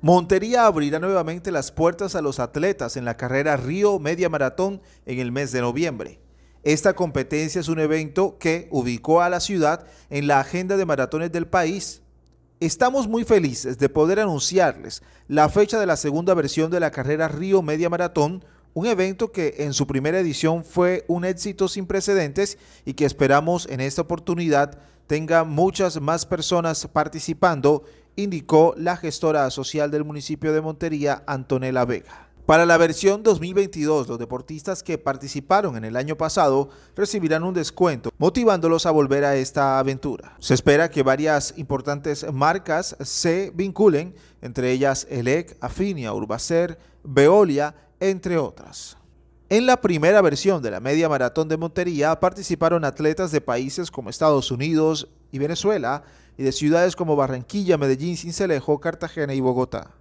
Montería abrirá nuevamente las puertas a los atletas en la carrera Río Media Maratón en el mes de noviembre. Esta competencia es un evento que ubicó a la ciudad en la agenda de maratones del país. Estamos muy felices de poder anunciarles la fecha de la segunda versión de la carrera Río Media Maratón, un evento que en su primera edición fue un éxito sin precedentes y que esperamos en esta oportunidad tenga muchas más personas participando indicó la gestora social del municipio de Montería, Antonella Vega. Para la versión 2022, los deportistas que participaron en el año pasado recibirán un descuento, motivándolos a volver a esta aventura. Se espera que varias importantes marcas se vinculen, entre ellas ELEC, Afinia, Urbacer, Veolia, entre otras. En la primera versión de la media maratón de Montería participaron atletas de países como Estados Unidos, y Venezuela y de ciudades como Barranquilla, Medellín, Cincelejo, Cartagena y Bogotá.